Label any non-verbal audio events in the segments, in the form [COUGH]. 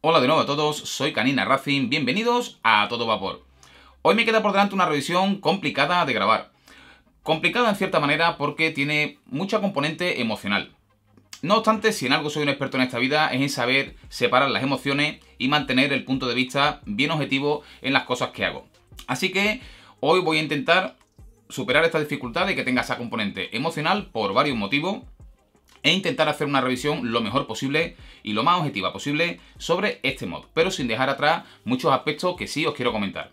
Hola de nuevo a todos, soy Canina Racing, bienvenidos a Todo Vapor. Hoy me queda por delante una revisión complicada de grabar. Complicada en cierta manera porque tiene mucha componente emocional. No obstante, si en algo soy un experto en esta vida es en saber separar las emociones y mantener el punto de vista bien objetivo en las cosas que hago. Así que hoy voy a intentar superar esta dificultad de que tenga esa componente emocional por varios motivos e intentar hacer una revisión lo mejor posible y lo más objetiva posible sobre este mod, pero sin dejar atrás muchos aspectos que sí os quiero comentar.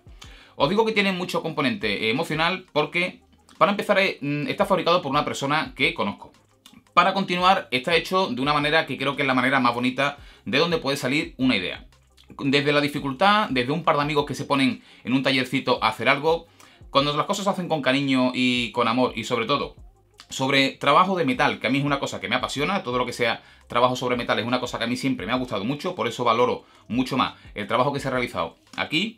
Os digo que tiene mucho componente emocional porque, para empezar, mm, está fabricado por una persona que conozco. Para continuar, está hecho de una manera que creo que es la manera más bonita de donde puede salir una idea. Desde la dificultad, desde un par de amigos que se ponen en un tallercito a hacer algo, cuando las cosas se hacen con cariño y con amor y sobre todo sobre trabajo de metal, que a mí es una cosa que me apasiona, todo lo que sea trabajo sobre metal es una cosa que a mí siempre me ha gustado mucho, por eso valoro mucho más el trabajo que se ha realizado aquí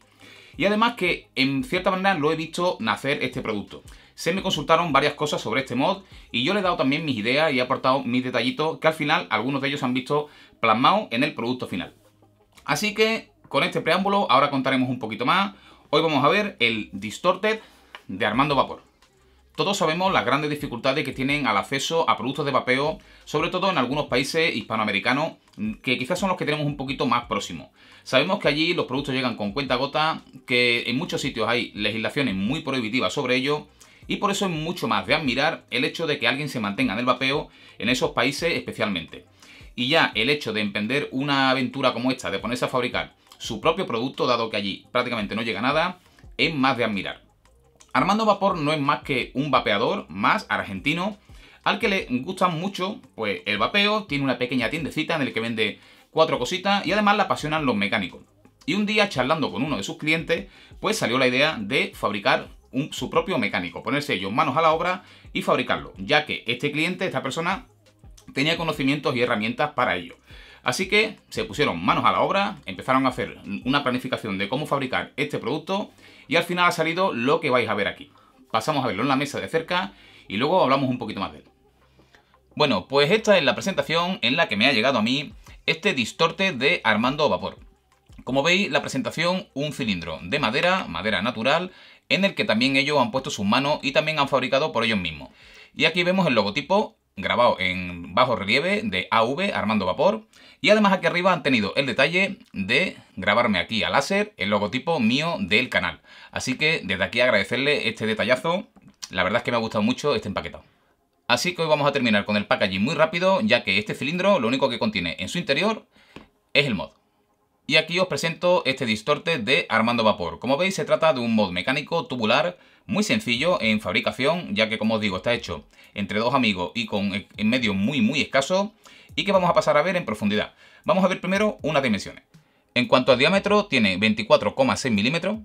y además que en cierta manera lo he visto nacer este producto. Se me consultaron varias cosas sobre este mod y yo le he dado también mis ideas y he aportado mis detallitos que al final algunos de ellos han visto plasmados en el producto final. Así que con este preámbulo ahora contaremos un poquito más. Hoy vamos a ver el Distorted de Armando Vapor. Todos sabemos las grandes dificultades que tienen al acceso a productos de vapeo, sobre todo en algunos países hispanoamericanos, que quizás son los que tenemos un poquito más próximos. Sabemos que allí los productos llegan con cuenta gota, que en muchos sitios hay legislaciones muy prohibitivas sobre ello, y por eso es mucho más de admirar el hecho de que alguien se mantenga en el vapeo en esos países especialmente. Y ya el hecho de emprender una aventura como esta, de ponerse a fabricar su propio producto, dado que allí prácticamente no llega nada, es más de admirar. Armando Vapor no es más que un vapeador más argentino al que le gusta mucho pues, el vapeo, tiene una pequeña tiendecita en el que vende cuatro cositas y además la apasionan los mecánicos. Y un día charlando con uno de sus clientes, pues salió la idea de fabricar su propio mecánico, ponerse ellos manos a la obra y fabricarlo, ya que este cliente, esta persona, tenía conocimientos y herramientas para ello. Así que se pusieron manos a la obra, empezaron a hacer una planificación de cómo fabricar este producto y al final ha salido lo que vais a ver aquí. Pasamos a verlo en la mesa de cerca y luego hablamos un poquito más de él. Bueno, pues esta es la presentación en la que me ha llegado a mí este distorte de Armando Vapor. Como veis, la presentación, un cilindro de madera, madera natural, en el que también ellos han puesto sus manos y también han fabricado por ellos mismos. Y aquí vemos el logotipo grabado en bajo relieve de AV Armando Vapor. Y además aquí arriba han tenido el detalle de grabarme aquí a láser el logotipo mío del canal. Así que desde aquí agradecerle este detallazo. La verdad es que me ha gustado mucho este empaquetado. Así que hoy vamos a terminar con el packaging muy rápido, ya que este cilindro lo único que contiene en su interior es el mod. Y aquí os presento este distorte de Armando Vapor. Como veis se trata de un mod mecánico tubular muy sencillo en fabricación, ya que como os digo está hecho entre dos amigos y con e-, en medio muy muy escaso y que vamos a pasar a ver en profundidad. Vamos a ver primero unas dimensiones. En cuanto al diámetro tiene 24,6 milímetros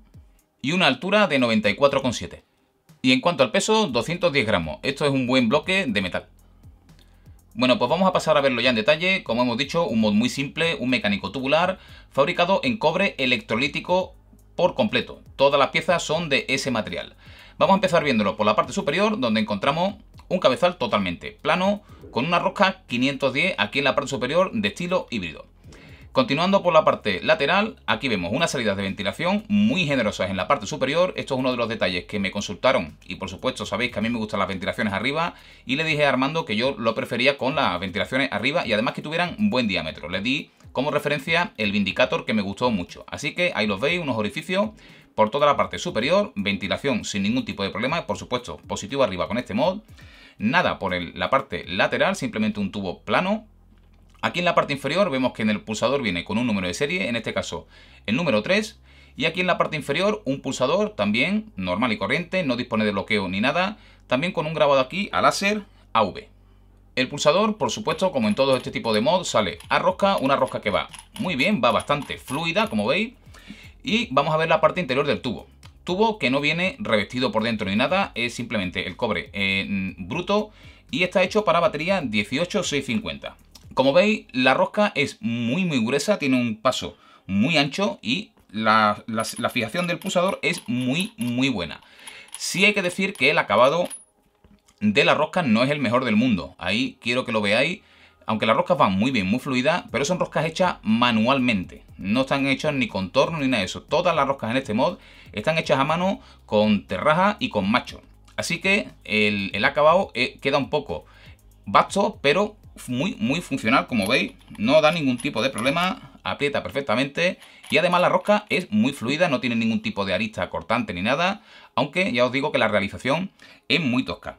y una altura de 94,7. Y en cuanto al peso 210 gramos, esto es un buen bloque de metal. Bueno, pues vamos a pasar a verlo ya en detalle. Como hemos dicho, un mod muy simple, un mecánico tubular, fabricado en cobre electrolítico por completo. Todas las piezas son de ese material. Vamos a empezar viéndolo por la parte superior, donde encontramos un cabezal totalmente plano, con una rosca 510 aquí en la parte superior de estilo híbrido. Continuando por la parte lateral, aquí vemos unas salidas de ventilación muy generosas en la parte superior. Esto es uno de los detalles que me consultaron y por supuesto sabéis que a mí me gustan las ventilaciones arriba y le dije a Armando que yo lo prefería con las ventilaciones arriba y además que tuvieran buen diámetro. Le di como referencia el Vindicator que me gustó mucho. Así que ahí los veis, unos orificios por toda la parte superior, ventilación sin ningún tipo de problema, por supuesto positivo arriba con este mod. Nada por la parte lateral, simplemente un tubo plano Aquí en la parte inferior vemos que en el pulsador viene con un número de serie, en este caso el número 3, y aquí en la parte inferior un pulsador también normal y corriente, no dispone de bloqueo ni nada, también con un grabado aquí a láser AV. El pulsador, por supuesto, como en todo este tipo de mod, sale a rosca, una rosca que va muy bien, va bastante fluida, como veis. Y vamos a ver la parte interior del tubo. Tubo que no viene revestido por dentro ni nada, es simplemente el cobre bruto y está hecho para batería 18650. Como veis, la rosca es muy muy gruesa, tiene un paso muy ancho y la, fijación del pulsador es muy muy buena. Sí hay que decir que el acabado de la rosca no es el mejor del mundo. Ahí quiero que lo veáis. Aunque las roscas van muy bien, muy fluida pero son roscas hechas manualmente. No están hechas ni contorno ni nada de eso. Todas las roscas en este mod están hechas a mano con terraja y con macho. Así que el, acabado eh, queda un poco vasto, pero muy, muy funcional, como veis. No da ningún tipo de problema, aprieta perfectamente. Y además la rosca es muy fluida, no tiene ningún tipo de arista cortante ni nada. Aunque ya os digo que la realización es muy tosca.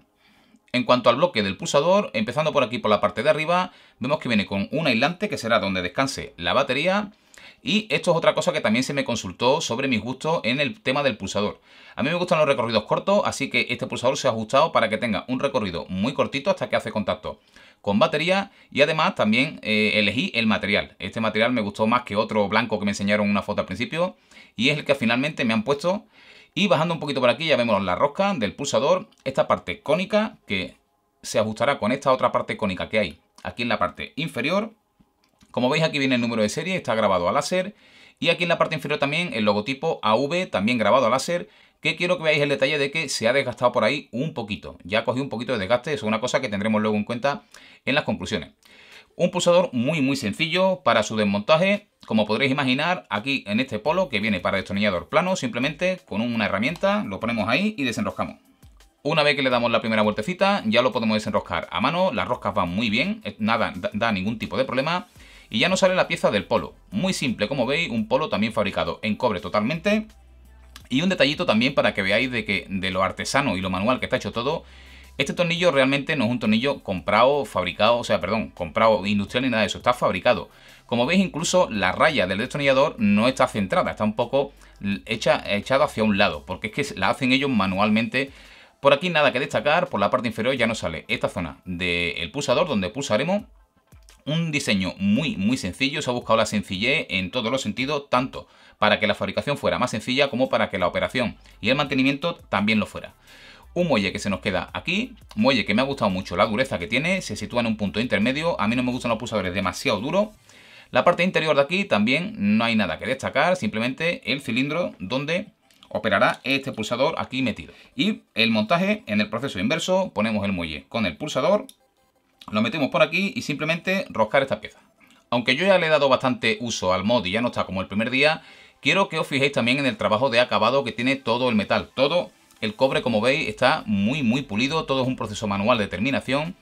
En cuanto al bloque del pulsador, empezando por aquí por la parte de arriba, vemos que viene con un aislante que será donde descanse la batería y esto es otra cosa que también se me consultó sobre mis gustos en el tema del pulsador. A mí me gustan los recorridos cortos, así que este pulsador se ha ajustado para que tenga un recorrido muy cortito hasta que hace contacto con batería y además también eh, elegí el material. Este material me gustó más que otro blanco que me enseñaron una foto al principio y es el que finalmente me han puesto. Y bajando un poquito por aquí ya vemos la rosca del pulsador, esta parte cónica que se ajustará con esta otra parte cónica que hay aquí en la parte inferior como veis aquí viene el número de serie, está grabado a láser. Y aquí en la parte inferior también el logotipo AV, también grabado a láser, que quiero que veáis el detalle de que se ha desgastado por ahí un poquito. Ya ha cogido un poquito de desgaste, eso es una cosa que tendremos luego en cuenta en las conclusiones. Un pulsador muy muy sencillo para su desmontaje, como podréis imaginar, aquí en este polo que viene para destornillador plano, simplemente con una herramienta lo ponemos ahí y desenroscamos. Una vez que le damos la primera vueltecita, ya lo podemos desenroscar a mano, las roscas van muy bien, eh, nada da ningún tipo de problema. Y ya nos sale la pieza del polo. Muy simple, como veis, un polo también fabricado en cobre totalmente. Y un detallito también para que veáis de que de lo artesano y lo manual que está hecho todo, este tornillo realmente no es un tornillo comprado, fabricado, o sea, perdón, comprado industrial ni nada de eso, está fabricado. Como veis, incluso la raya del destornillador no está centrada, está un poco hecha, echado hacia un lado, porque es que la hacen ellos manualmente. Por aquí nada que destacar, por la parte inferior ya no sale esta zona del pulsador donde pulsaremos un diseño muy, muy sencillo, se ha buscado la sencillez en todos los sentidos, tanto para que la fabricación fuera más sencilla como para que la operación y el mantenimiento también lo fuera. Un muelle que se nos queda aquí, muelle que me ha gustado mucho la dureza que tiene, se sitúa en un punto intermedio, a mí no me gustan los pulsadores demasiado duros. La parte interior de aquí también no hay nada que destacar, simplemente el cilindro donde operará este pulsador aquí metido. Y el montaje en el proceso inverso, ponemos el muelle con el pulsador lo metemos por aquí y simplemente roscar esta pieza. Aunque yo ya le he dado bastante uso al mod y ya no está como el primer día, quiero que os fijéis también en el trabajo de acabado que tiene todo el metal. Todo el cobre, como veis, está muy, muy pulido. Todo es un proceso manual de terminación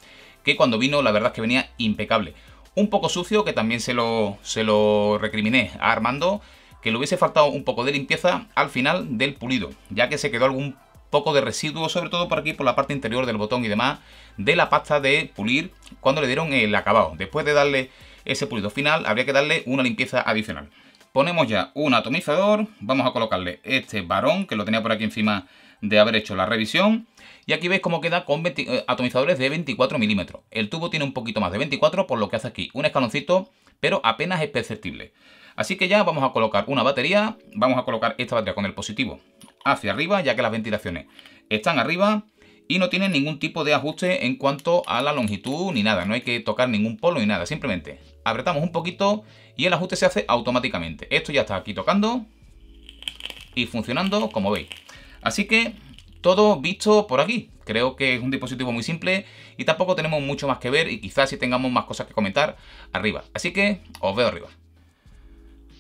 que cuando vino la verdad es que venía impecable. Un poco sucio, que también se lo, se lo recriminé a Armando, que le hubiese faltado un poco de limpieza al final del pulido, ya que se quedó algún poco de residuo, sobre todo por aquí, por la parte interior del botón y demás, de la pasta de pulir cuando le dieron el acabado. Después de darle ese pulido final, habría que darle una limpieza adicional. Ponemos ya un atomizador, vamos a colocarle este varón, que lo tenía por aquí encima de haber hecho la revisión. Y aquí veis cómo queda con eh, atomizadores de 24 milímetros. El tubo tiene un poquito más de 24, por lo que hace aquí un escaloncito, pero apenas es perceptible. Así que ya vamos a colocar una batería, vamos a colocar esta batería con el positivo hacia arriba, ya que las ventilaciones están arriba y no tienen ningún tipo de ajuste en cuanto a la longitud ni nada. No hay que tocar ningún polo ni nada, simplemente apretamos un poquito y el ajuste se hace automáticamente. Esto ya está aquí tocando y funcionando, como veis. Así que todo visto por aquí. Creo que es un dispositivo muy simple y tampoco tenemos mucho más que ver y quizás si tengamos más cosas que comentar arriba. Así que os veo arriba.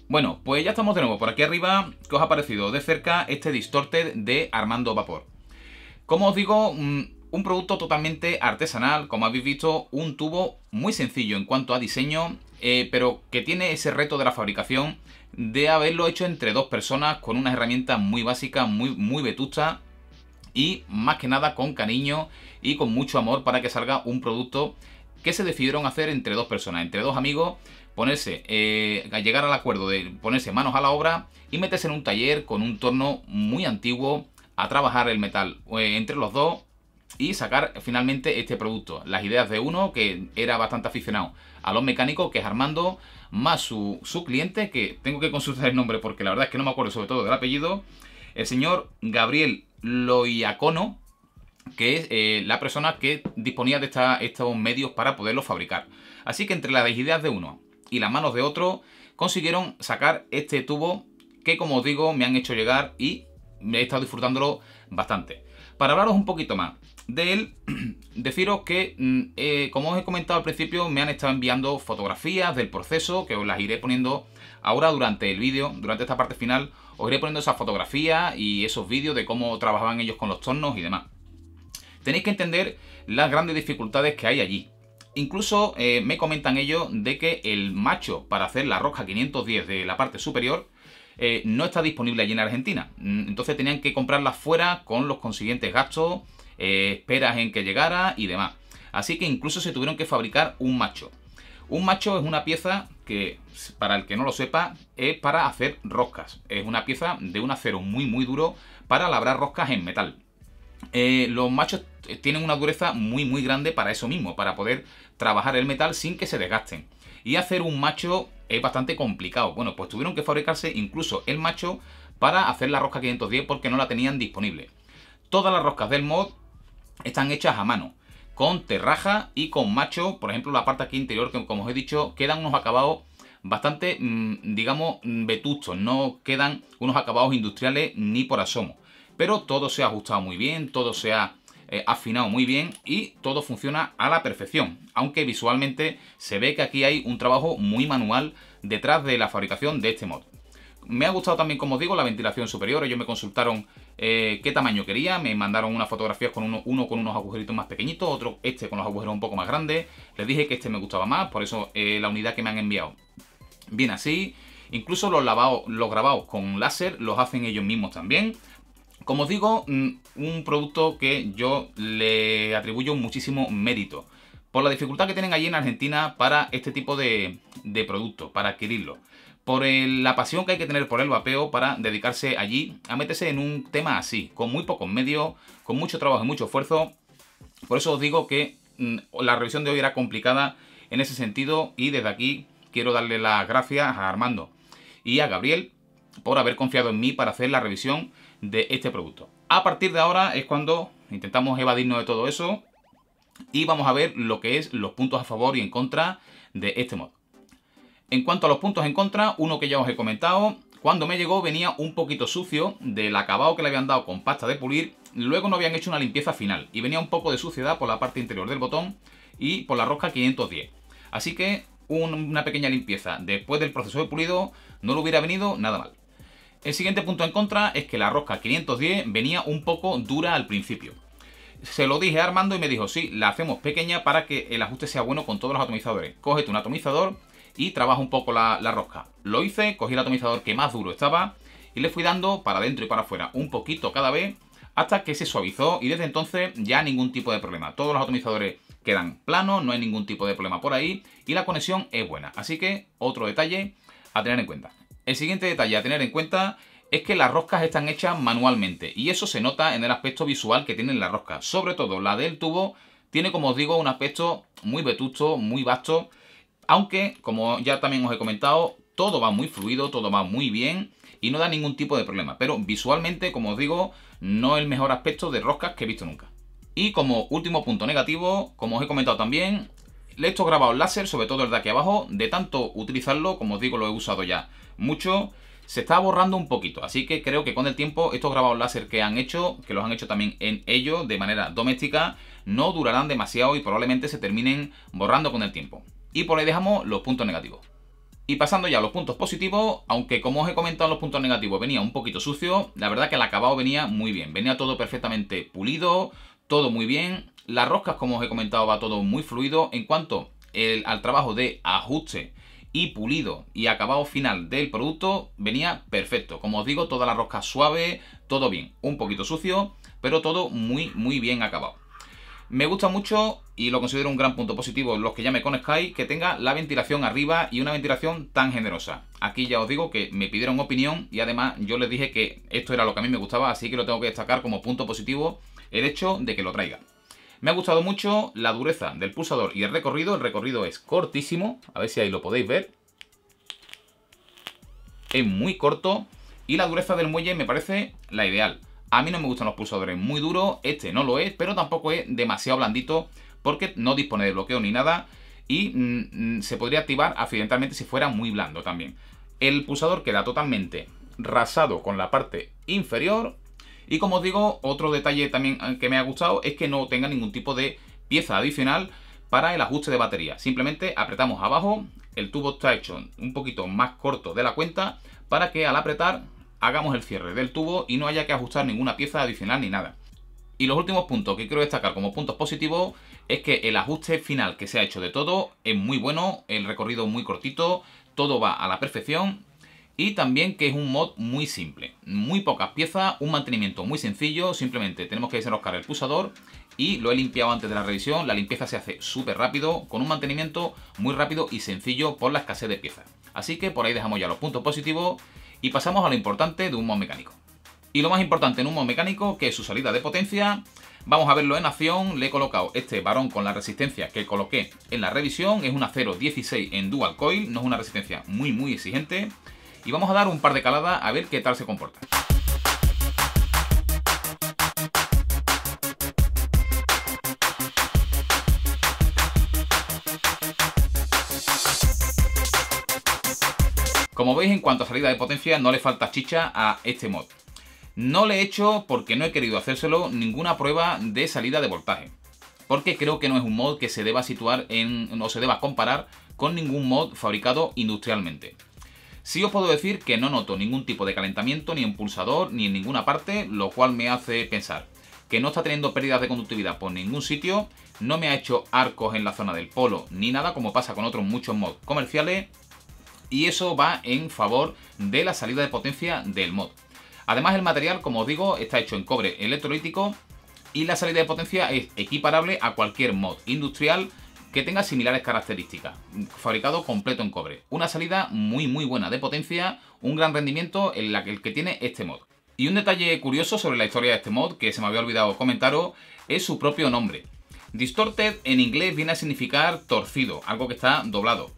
Bueno, pues ya estamos de nuevo. Por aquí arriba, ¿qué os ha parecido de cerca este Distorted de Armando Vapor? Como os digo, mm, un producto totalmente artesanal, como habéis visto, un tubo muy sencillo en cuanto a diseño, eh, pero que tiene ese reto de la fabricación de haberlo hecho entre dos personas con unas herramientas muy básicas, muy, muy vetustas y más que nada con cariño y con mucho amor para que salga un producto que se decidieron hacer entre dos personas, entre dos amigos ponerse, eh, llegar al acuerdo de ponerse manos a la obra y meterse en un taller con un torno muy antiguo a trabajar el metal eh, entre los dos y sacar finalmente este producto. Las ideas de uno que era bastante aficionado a los mecánicos, que es Armando, más su, su cliente, que tengo que consultar el nombre porque la verdad es que no me acuerdo sobre todo del apellido, el señor Gabriel Loiacono, que es eh, la persona que disponía de estos medios para poderlos fabricar. Así que entre las ideas de uno y las manos de otro consiguieron sacar este tubo que como os digo me han hecho llegar y me he estado disfrutándolo bastante. Para hablaros un poquito más de él, [CLEARS THROAT] deciros que, mm, eh, como os he comentado al principio, me han estado enviando fotografías del proceso, que os las iré poniendo ahora durante el vídeo, durante esta parte final, os iré poniendo esas fotografías y esos vídeos de cómo trabajaban ellos con los tornos y demás. Tenéis que entender las grandes dificultades que hay allí. Incluso, eh, me comentan ellos de que el macho para hacer la rosca 510 de la parte superior eh, no está disponible allí en Argentina. Mm, entonces tenían que comprarla fuera con los consiguientes gastos, eh, esperas en que llegara y demás. Así que incluso se tuvieron que fabricar un macho. Un macho es una pieza que, para el que no lo sepa, es para hacer roscas. Es una pieza de un acero muy muy duro para labrar roscas en metal. Eh, los machos tienen una dureza muy muy grande para eso mismo, para poder trabajar el metal sin que se desgasten. Y hacer un macho es bastante complicado. Bueno, pues tuvieron que fabricarse incluso el macho para hacer la rosca 510 porque no la tenían disponible. Todas las roscas del mod están hechas a mano, con terraja y con macho. Por ejemplo, la parte aquí interior, que como os he dicho, quedan unos acabados bastante, mm, digamos, mm, vetustos. No quedan unos acabados industriales ni por asomo. Pero todo se ha ajustado muy bien, todo se ha eh, afinado muy bien y todo funciona a la perfección. Aunque visualmente se ve que aquí hay un trabajo muy manual detrás de la fabricación de este mod. Me ha gustado también, como digo, la ventilación superior. Ellos me consultaron eh, qué tamaño quería, me mandaron unas fotografías con uno, con unos agujeritos más pequeñitos, otro este con los agujeros un poco más grandes. Les dije que este me gustaba más, por eso eh, la unidad que me han enviado. viene así, incluso los, los grabados con láser los hacen ellos mismos también. Como os digo, mm, un producto que yo le atribuyo muchísimo mérito por la dificultad que tienen allí en Argentina para este tipo de, producto, para adquirirlo. Por la pasión que hay que tener por el vapeo para dedicarse allí a meterse en un tema así, con muy pocos medios, con mucho trabajo y mucho esfuerzo. Por eso os digo que mm, la revisión de hoy era complicada en ese sentido y desde aquí quiero darle las gracias a Armando y a Gabriel por haber confiado en mí para hacer la revisión de este producto. A partir de ahora es cuando intentamos evadirnos de todo eso y vamos a ver lo que es los puntos a favor y en contra de este mod. En cuanto a los puntos en contra, uno que ya os he comentado, cuando me llegó venía un poquito sucio del acabado que le habían dado con pasta de pulir, luego no habían hecho una limpieza final y venía un poco de suciedad por la parte interior del botón y por la rosca 510. Así que una pequeña limpieza después del proceso de pulido no le hubiera venido nada mal. El siguiente punto en contra es que la rosca 510 venía un poco dura al principio. Se lo dije a Armando y me dijo, sí, la hacemos pequeña para que el ajuste sea bueno con todos los atomizadores. Cogete un atomizador y trabaja un poco la, la rosca. Lo hice, cogí el atomizador que más duro estaba y le fui dando para adentro y para afuera, un poquito cada vez, hasta que se suavizó y desde entonces ya ningún tipo de problema. Todos los atomizadores quedan planos, no hay ningún tipo de problema por ahí y la conexión es buena. Así que otro detalle a tener en cuenta. El siguiente detalle a tener en cuenta es que las roscas están hechas manualmente y eso se nota en el aspecto visual que tienen las roscas. Sobre todo la del tubo tiene, como os digo, un aspecto muy vetusto, muy vasto, aunque, como ya también os he comentado, todo va muy fluido, todo va muy bien y no da ningún tipo de problema. Pero visualmente, como os digo, no el mejor aspecto de roscas que he visto nunca. Y como último punto negativo, como os he comentado también, estos grabados láser, sobre todo el de aquí abajo, de tanto utilizarlo, como os digo, lo he usado ya mucho, se está borrando un poquito. Así que creo que con el tiempo estos grabados láser que han hecho, que los han hecho también en ello, de manera doméstica, no durarán demasiado y probablemente se terminen borrando con el tiempo. Y por ahí dejamos los puntos negativos. Y pasando ya a los puntos positivos, aunque como os he comentado los puntos negativos venía un poquito sucio, la verdad que el acabado venía muy bien, venía todo perfectamente pulido, todo muy bien, las roscas, como os he comentado, va todo muy fluido. En cuanto al trabajo de ajuste y pulido y acabado final del producto, venía perfecto. Como os digo, toda la rosca suave, todo bien. Un poquito sucio, pero todo muy, muy bien acabado. Me gusta mucho y lo considero un gran punto positivo los que ya me Sky que tenga la ventilación arriba y una ventilación tan generosa. Aquí ya os digo que me pidieron opinión y además yo les dije que esto era lo que a mí me gustaba, así que lo tengo que destacar como punto positivo el hecho de que lo traiga. Me ha gustado mucho la dureza del pulsador y el recorrido. El recorrido es cortísimo, a ver si ahí lo podéis ver. Es muy corto y la dureza del muelle me parece la ideal. A mí no me gustan los pulsadores muy duros, este no lo es, pero tampoco es demasiado blandito porque no dispone de bloqueo ni nada y mm, mm, se podría activar accidentalmente si fuera muy blando también. El pulsador queda totalmente rasado con la parte inferior y como os digo, otro detalle también eh, que me ha gustado es que no tenga ningún tipo de pieza adicional para el ajuste de batería. Simplemente apretamos abajo, el tubo está hecho un poquito más corto de la cuenta para que al apretar hagamos el cierre del tubo y no haya que ajustar ninguna pieza adicional ni nada. Y los últimos puntos que quiero destacar como puntos positivos es que el ajuste final que se ha hecho de todo es muy bueno, el recorrido muy cortito, todo va a la perfección y también que es un mod muy simple, muy pocas piezas, un mantenimiento muy sencillo, simplemente tenemos que desenroscar el pulsador y lo he limpiado antes de la revisión, la limpieza se hace súper rápido, con un mantenimiento muy rápido y sencillo por la escasez de piezas. Así que por ahí dejamos ya los puntos positivos y pasamos a lo importante de un mod mecánico. Y lo más importante en un mod mecánico, que es su salida de potencia, vamos a verlo en acción, le he colocado este varón con la resistencia que coloqué en la revisión, es una 0.16 en dual coil, no es una resistencia muy muy exigente, y vamos a dar un par de caladas a ver qué tal se comporta. Como veis, en cuanto a salida de potencia, no le falta chicha a este mod. No le he hecho, porque no he querido hacérselo, ninguna prueba de salida de voltaje. Porque creo que no es un mod que se deba situar en, no se deba comparar con ningún mod fabricado industrialmente si os puedo decir que no noto ningún tipo de calentamiento ni en pulsador ni en ninguna parte, lo cual me hace pensar que no está teniendo pérdidas de conductividad por ningún sitio, no me ha hecho arcos en la zona del polo ni nada como pasa con otros muchos mods comerciales y eso va en favor de la salida de potencia del mod. Además el material, como os digo, está hecho en cobre electrolítico y la salida de potencia es equiparable a cualquier mod industrial que tenga similares características, fabricado completo en cobre. Una salida muy muy buena de potencia, un gran rendimiento en la que, el que tiene este mod. Y un detalle curioso sobre la historia de este mod, que se me había olvidado comentaros, es su propio nombre. Distorted en inglés viene a significar torcido, algo que está doblado.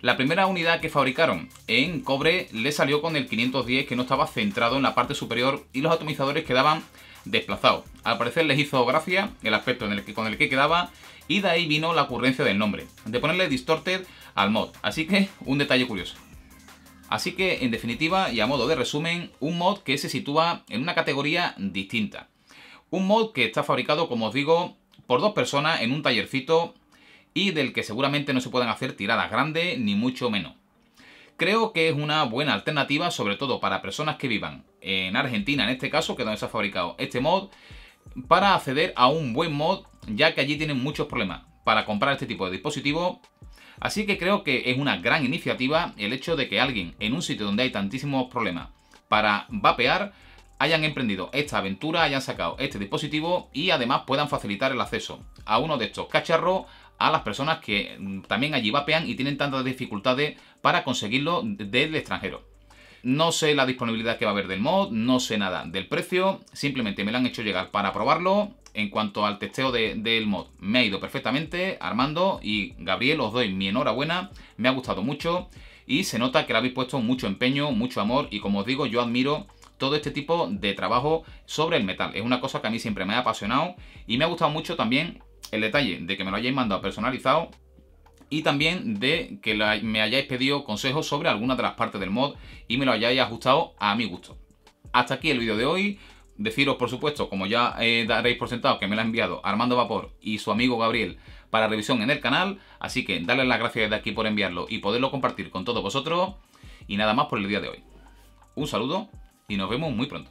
La primera unidad que fabricaron en cobre le salió con el 510 que no estaba centrado en la parte superior y los atomizadores quedaban desplazados. Al parecer les hizo gracia el aspecto en el que, con el que quedaba y de ahí vino la ocurrencia del nombre, de ponerle Distorted al mod, así que un detalle curioso. Así que, en definitiva y a modo de resumen, un mod que se sitúa en una categoría distinta. Un mod que está fabricado, como os digo, por dos personas en un tallercito y del que seguramente no se pueden hacer tiradas grandes ni mucho menos. Creo que es una buena alternativa, sobre todo para personas que vivan en Argentina, en este caso, que es donde se ha fabricado este mod, para acceder a un buen mod, ya que allí tienen muchos problemas para comprar este tipo de dispositivos Así que creo que es una gran iniciativa el hecho de que alguien en un sitio donde hay tantísimos problemas para vapear hayan emprendido esta aventura, hayan sacado este dispositivo y además puedan facilitar el acceso a uno de estos cacharros a las personas que también allí vapean y tienen tantas dificultades para conseguirlo desde el extranjero. No sé la disponibilidad que va a haber del mod, no sé nada del precio, simplemente me lo han hecho llegar para probarlo. En cuanto al testeo del mod, me ha ido perfectamente. Armando y Gabriel, os doy mi enhorabuena, me ha gustado mucho y se nota que le habéis puesto mucho empeño, mucho amor y como os digo, yo admiro todo este tipo de trabajo sobre el metal. Es una cosa que a mí siempre me ha apasionado y me ha gustado mucho también el detalle de que me lo hayáis mandado personalizado y también de que me hayáis pedido consejos sobre alguna de las partes del mod y me lo hayáis ajustado a mi gusto. Hasta aquí el vídeo de hoy. Deciros, por supuesto, como ya eh, daréis por sentado, que me lo ha enviado Armando Vapor y su amigo Gabriel para revisión en el canal. Así que darles las gracias de aquí por enviarlo y poderlo compartir con todos vosotros. Y nada más por el día de hoy. Un saludo y nos vemos muy pronto.